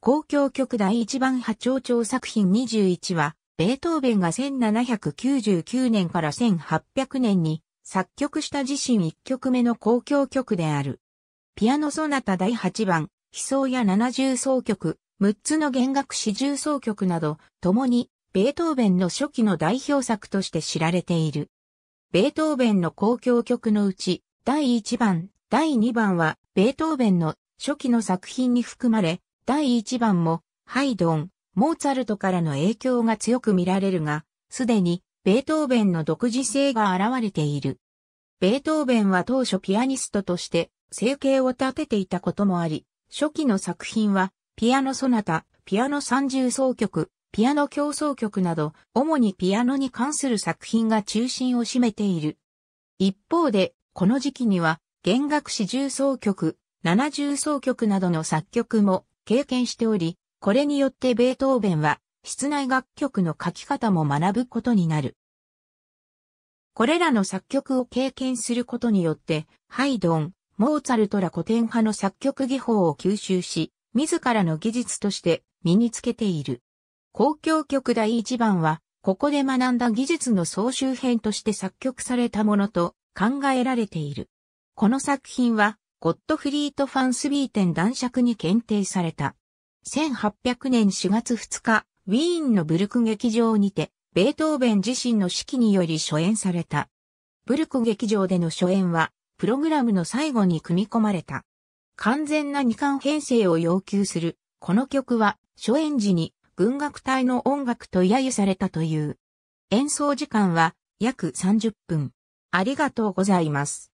公共曲第一番波長調作品21は、ベートーベンが1799年から1800年に作曲した自身1曲目の公共曲である。ピアノソナタ第8番、悲壮や70奏曲、6つの弦楽四重奏曲など、共にベートーベンの初期の代表作として知られている。ベートーベンの公共曲のうち、第1番、第2番は、ベートーベンの初期の作品に含まれ、第1番も、ハイドン、モーツァルトからの影響が強く見られるが、すでに、ベートーベンの独自性が現れている。ベートーベンは当初ピアニストとして生計を立てていたこともあり、初期の作品はピアノソナタ、ピアノ三重奏曲、ピアノ競争曲など、主にピアノに関する作品が中心を占めている。一方で、この時期には弦楽四重奏曲、七重奏曲などの作曲も経験しており、これによってベートーベンは室内楽曲の書き方も学ぶことになる。これらの作曲を経験することによって、ハイドン、モーツァルトら古典派の作曲技法を吸収し、自らの技術として身につけている。交響曲第1番は、ここで学んだ技術の総集編として作曲されたものと考えられている。この作品は、ゴットフリート・ファンスビーテン男爵に検定された。1800年4月2日、ウィーンのブルク劇場にて、ベートーベン自身の指揮により初演された。ブルク劇場での初演は、プログラムの最後に組み込まれた。完全な二巻編成を要求する、この曲は、初演時に、軍楽隊の音楽と揶揄されたという。演奏時間は、約30分。ありがとうございます。